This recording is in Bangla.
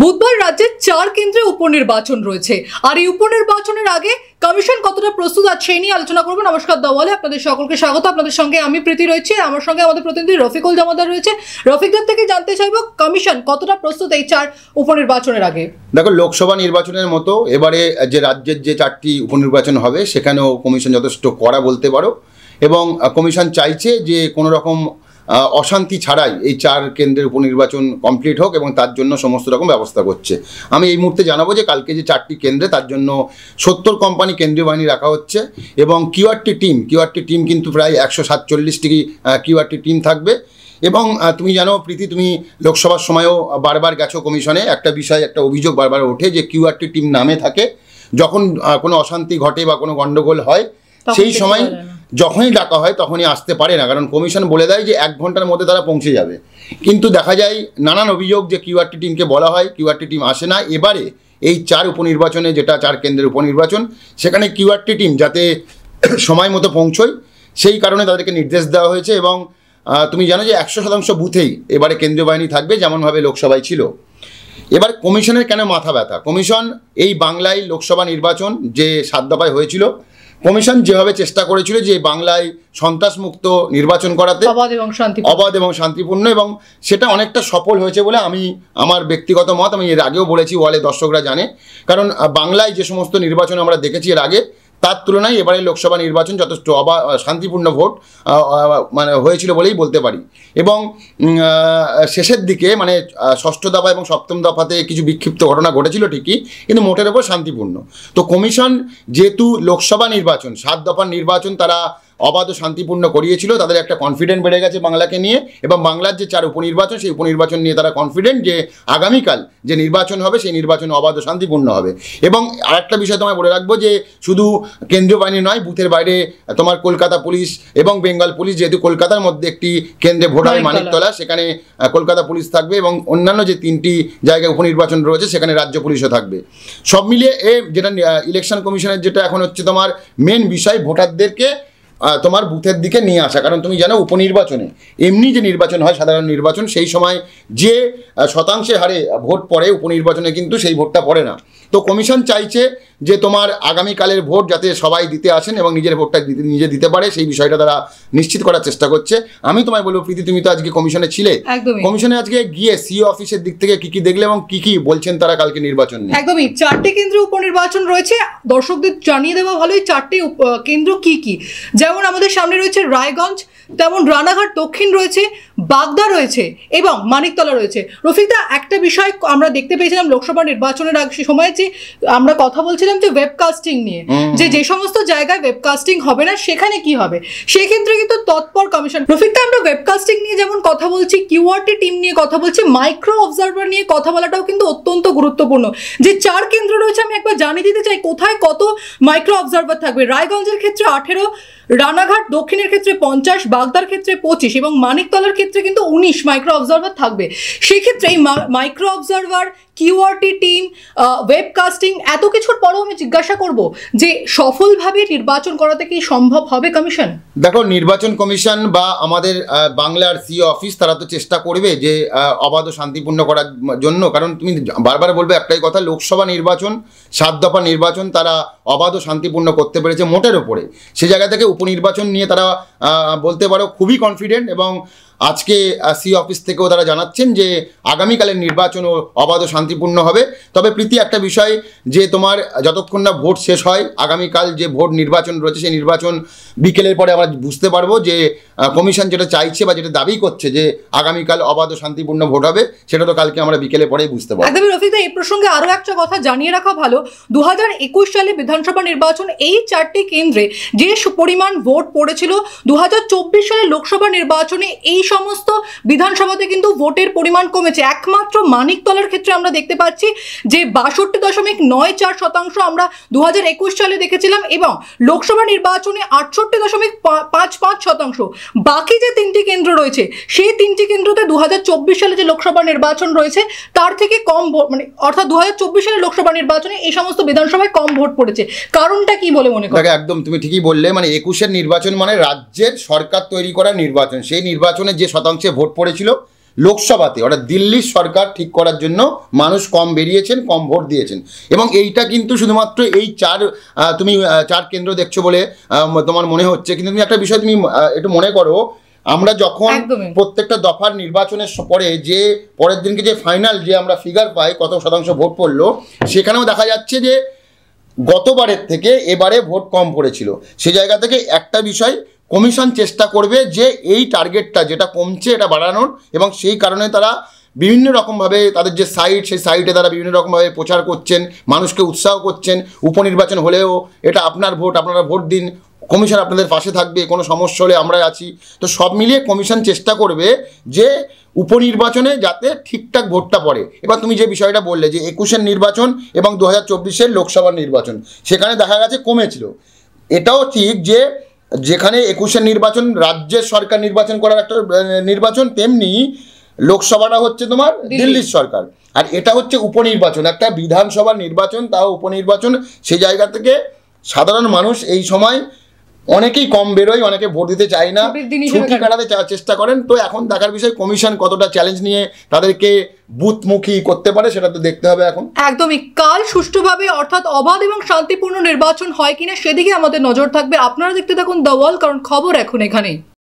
বুধবার রাজ্যের চার কেন্দ্রে উপনির্বাচন রয়েছে আর এই উপনির্বাচনের আগে কমিশন কতটা প্রস্তুত আছে সেই নিয়ে আলোচনা করবো নমস্কার দাওয়ালে আপনাদের সকলকে স্বাগত আপনাদের সঙ্গে আমি প্রীতি রয়েছি আমার সঙ্গে আমাদের প্রতিনিধি রফিকুল জামাদার রয়েছে রফিকদার থেকে জানতে চাইব কমিশন কতটা প্রস্তুত এই চার উপনির্বাচনের আগে দেখো লোকসভা নির্বাচনের মতো এবারে যে রাজ্যের যে চারটি উপনির্বাচন হবে সেখানেও কমিশন যথেষ্ট করা বলতে পারো এবং কমিশন চাইছে যে কোনো রকম অশান্তি ছাড়াই এই চার কেন্দ্রের উপনির্বাচন কমপ্লিট হোক এবং তার জন্য সমস্ত রকম ব্যবস্থা করছে আমি এই মুহূর্তে জানাবো যে কালকে যে চারটি কেন্দ্রে তার জন্য সত্তর কোম্পানি কেন্দ্রীয় বাহিনী রাখা হচ্ছে এবং কিউআরটি টিম কিউআরটি টিম কিন্তু প্রায় একশো সাতচল্লিশটি কিউআরটি টিম থাকবে এবং তুমি জানো প্রীতি তুমি লোকসভার সময়ও বারবার গেছো কমিশনে একটা বিষয় একটা অভিযোগ বারবার ওঠে যে কিউআরটি টিম নামে থাকে যখন কোনো অশান্তি ঘটে বা কোনো গণ্ডগোল হয় সেই সময় যখনই ডাকা হয় তখনই আসতে পারে না কারণ কমিশন বলে দেয় যে এক ঘন্টার মধ্যে তারা পৌঁছে যাবে কিন্তু দেখা যায় নানান অভিযোগ যে কিউআরটি টিমকে বলা হয় কিউআরটি টিম আসে না এবারে এই চার উপনির্বাচনে যেটা চার কেন্দ্রের উপনির্বাচন সেখানে কিউআরটি টিম যাতে সময় মতো পৌঁছয় সেই কারণে তাদেরকে নির্দেশ দেওয়া হয়েছে এবং তুমি জানো যে একশো শতাংশ বুথেই এবারে কেন্দ্রীয় বাহিনী থাকবে যেমনভাবে লোকসভায় ছিল এবার কমিশনের কেন মাথা ব্যথা কমিশন এই বাংলায় লোকসভা নির্বাচন যে সাত দফায় হয়েছিল কমিশন যেভাবে চেষ্টা করেছিল যে বাংলায় সন্ত্রাসমুক্ত নির্বাচন করাতে অবাধ এবং শান্তি অবাধ এবং শান্তিপূর্ণ এবং সেটা অনেকটা সফল হয়েছে বলে আমি আমার ব্যক্তিগত মত আমি এর আগেও বলেছি ওয়ালে দর্শকরা জানে কারণ বাংলায় যে সমস্ত নির্বাচন আমরা দেখেছি এর আগে তার তুলনায় এবারে লোকসভা নির্বাচন যথেষ্ট অবা শান্তিপূর্ণ ভোট মানে হয়েছিল বলেই বলতে পারি এবং শেষের দিকে মানে ষষ্ঠ দফা এবং সপ্তম দফাতে কিছু বিক্ষিপ্ত ঘটনা ঘটেছিল ঠিকই কিন্তু মোটের ওপর শান্তিপূর্ণ তো কমিশন যেহেতু লোকসভা নির্বাচন সাত দফার নির্বাচন তারা অবাধ শান্তিপূর্ণ করিয়েছিল তাদের একটা কনফিডেন্ট বেড়ে গেছে বাংলাকে নিয়ে এবং বাংলার যে চার উপনির্বাচন সেই উপনির্বাচন নিয়ে তারা কনফিডেন্ট যে আগামীকাল যে নির্বাচন হবে সেই নির্বাচন অবাধ শান্তিপূর্ণ হবে এবং আরেকটা বিষয় তোমায় বলে রাখবো যে শুধু কেন্দ্রীয় বাহিনী নয় বুথের বাইরে তোমার কলকাতা পুলিশ এবং বেঙ্গল পুলিশ যেহেতু কলকাতার মধ্যে একটি কেন্দ্রে ভোটার মানিকতলা সেখানে কলকাতা পুলিশ থাকবে এবং অন্যান্য যে তিনটি জায়গায় উপনির্বাচন রয়েছে সেখানে রাজ্য পুলিশও থাকবে সব মিলিয়ে এ যেটা ইলেকশন কমিশনের যেটা এখন হচ্ছে তোমার মেন বিষয় ভোটারদেরকে তোমার বুথের দিকে নিয়ে আসা কারণ তুমি জানো উপনির্বাচনে এমনি যে নির্বাচন হয় সাধারণ নির্বাচন সেই সময় যে শতাংশে হারে ভোট পড়ে উপনির্বাচনে কিন্তু সেই ভোটটা পড়ে না তো কমিশন চাইছে যে তোমার আগামীকালের ভোট যাতে সবাই দিতে আসেন এবং নিজের ভোটটা দিতে নিজে দিতে পারে সেই বিষয়টা তারা নিশ্চিত করার চেষ্টা করছে আমি তোমায় বলবো প্রীতি তুমি তো আজকে কমিশনে ছিলে কমিশনে আজকে গিয়ে সিও অফিসের দিক থেকে কি কি দেখলে এবং কি কি বলছেন তারা কালকে নির্বাচন নিয়ে একদমই চারটি কেন্দ্রে উপনির্বাচন রয়েছে দর্শকদের জানিয়ে দেওয়া ভালোই চারটি কেন্দ্র কি কি যেমন আমাদের সামনে রয়েছে রায়গঞ্জ তেমন রানাঘাট দক্ষিণ রয়েছে বাগদা রয়েছে এবং মানিকতলা রয়েছে রফিকদা একটা বিষয় আমরা দেখতে পেয়েছিলাম লোকসভা নির্বাচনের আগে সময় যে আমরা কথা বলছিলাম বলছিলাম যে ওয়েবকাস্টিং নিয়ে যে যে সমস্ত জায়গায় ওয়েবকাস্টিং হবে না সেখানে কি হবে সেক্ষেত্রে কিন্তু তৎপর কমিশন রফিকদা আমরা ওয়েবকাস্টিং নিয়ে যেমন কথা বলছি কিউআরটি টিম নিয়ে কথা বলছি মাইক্রো অবজারভার নিয়ে কথা বলাটাও কিন্তু অত্যন্ত গুরুত্বপূর্ণ যে চার কেন্দ্র রয়েছে আমি একবার জানিয়ে দিতে চাই কোথায় কত মাইক্রো অবজারভার থাকবে রায়গঞ্জের ক্ষেত্রে আঠেরো রানাঘাট দক্ষিণের ক্ষেত্রে পঞ্চাশ বাগদার ক্ষেত্রে পঁচিশ এবং মানিকতলার ক্ষেত্রে কিন্তু উনিশ মাইক্রো অবজারভার থাকবে সেক্ষেত্রে এই micro observer QRT team webcasting এত কিছুর পরও আমি জিজ্ঞাসা করব যে সফলভাবে নির্বাচন করাতে কি সম্ভব হবে কমিশন দেখো নির্বাচন কমিশন বা আমাদের বাংলার সি অফিস e তারা তো চেষ্টা করবে যে অবাধ শান্তিপূর্ণ করার জন্য কারণ তুমি বারবার বলবে একটাই কথা লোকসভা নির্বাচন সাত দফা নির্বাচন তারা অবাধ শান্তিপূর্ণ করতে পেরেছে মোটের ওপরে সে জায়গা থেকে উপনির্বাচন নিয়ে তারা বলতে পারো খুবই কনফিডেন্ট এবং আজকে সি অফিস থেকেও তারা জানাচ্ছেন যে আগামীকালের নির্বাচনও অবাধ ও শান্তিপূর্ণ হবে তবে প্রীতি একটা বিষয় যে তোমার যতক্ষণ না ভোট শেষ হয় আগামীকাল যে ভোট নির্বাচন রয়েছে সেই নির্বাচন বিকেলের পরে আমরা বুঝতে পারবো যে কমিশন যেটা চাইছে বা যেটা দাবি করছে যে আগামীকাল অবাধ ও শান্তিপূর্ণ ভোট হবে সেটা তো কালকে আমরা বিকেলে পরেই বুঝতে পারবো একদমই রফিক এই প্রসঙ্গে আরও একটা কথা জানিয়ে রাখা ভালো দু সালে বিধানসভা নির্বাচন এই চারটি কেন্দ্রে যে পরিমাণ ভোট পড়েছিল দু সালে লোকসভা নির্বাচনে এই সমস্ত বিধানসভাতে কিন্তু ভোটের পরিমাণ কমেছে একমাত্র মানিকতলার ক্ষেত্রে আমরা দেখতে পাচ্ছি যে বাষট্টি দশমিক নয় চার শতাংশ আমরা দু সালে দেখেছিলাম এবং লোকসভা নির্বাচনে আটষট্টি দশমিক পাঁচ পাঁচ শতাংশ বাকি যে তিনটি কেন্দ্র রয়েছে সেই তিনটি কেন্দ্রতে দু সালে যে লোকসভা নির্বাচন রয়েছে তার থেকে কম ভোট মানে অর্থাৎ দু সালে লোকসভা নির্বাচনে এই সমস্ত বিধানসভায় কম ভোট পড়েছে কারণটা কি বলে মনে করো একদম তুমি ঠিকই বললে মানে একুশের নির্বাচন মানে রাজ্যের সরকার তৈরি করা নির্বাচন সেই নির্বাচনে যে শতাংশে ভোট পড়েছিল লোকসভাতে অর্থাৎ দিল্লির সরকার ঠিক করার জন্য মানুষ কম বেরিয়েছেন কম ভোট দিয়েছেন এবং এইটা কিন্তু শুধুমাত্র এই চার তুমি চার কেন্দ্র দেখছো বলে তোমার মনে হচ্ছে কিন্তু তুমি একটা বিষয় তুমি একটু মনে করো আমরা যখন প্রত্যেকটা দফার নির্বাচনের পরে যে পরের দিনকে যে ফাইনাল যে আমরা ফিগার পাই কত শতাংশ ভোট পড়লো সেখানেও দেখা যাচ্ছে যে গতবারের থেকে এবারে ভোট কম পড়েছিল সে জায়গা থেকে একটা বিষয় কমিশন চেষ্টা করবে যে এই টার্গেটটা যেটা কমছে এটা বাড়ানোর এবং সেই কারণে তারা বিভিন্ন রকমভাবে তাদের যে সাইট সেই সাইটে তারা বিভিন্ন রকমভাবে প্রচার করছেন মানুষকে উৎসাহ করছেন উপনির্বাচন হলেও এটা আপনার ভোট আপনারা ভোট দিন কমিশন আপনাদের পাশে থাকবে কোনো সমস্যা হলে আমরা আছি তো সব মিলিয়ে কমিশন চেষ্টা করবে যে উপনির্বাচনে যাতে ঠিকঠাক ভোটটা পড়ে এবার তুমি যে বিষয়টা বললে যে একুশের নির্বাচন এবং দু হাজার লোকসভা নির্বাচন সেখানে দেখা গেছে কমেছিল এটাও ঠিক যে যেখানে একুশের নির্বাচন রাজ্যের সরকার নির্বাচন করার একটা নির্বাচন তেমনি লোকসভাটা হচ্ছে তোমার দিল্লির সরকার আর এটা হচ্ছে উপনির্বাচন একটা বিধানসভা নির্বাচন তাও উপনির্বাচন সেই জায়গা থেকে সাধারণ মানুষ এই সময় অনেকেই কম বেরোয় অনেকে ভোট দিতে চায় না ছুটি কাটাতে চেষ্টা করেন তো এখন দেখার বিষয় কমিশন কতটা চ্যালেঞ্জ নিয়ে তাদেরকে বুথমুখী করতে পারে সেটা তো দেখতে হবে এখন একদমই কাল সুষ্ঠুভাবে অর্থাৎ অবাধ এবং শান্তিপূর্ণ নির্বাচন হয় কিনা সেদিকে আমাদের নজর থাকবে আপনারা দেখতে থাকুন দ্য ওয়াল কারণ খবর এখন এখানেই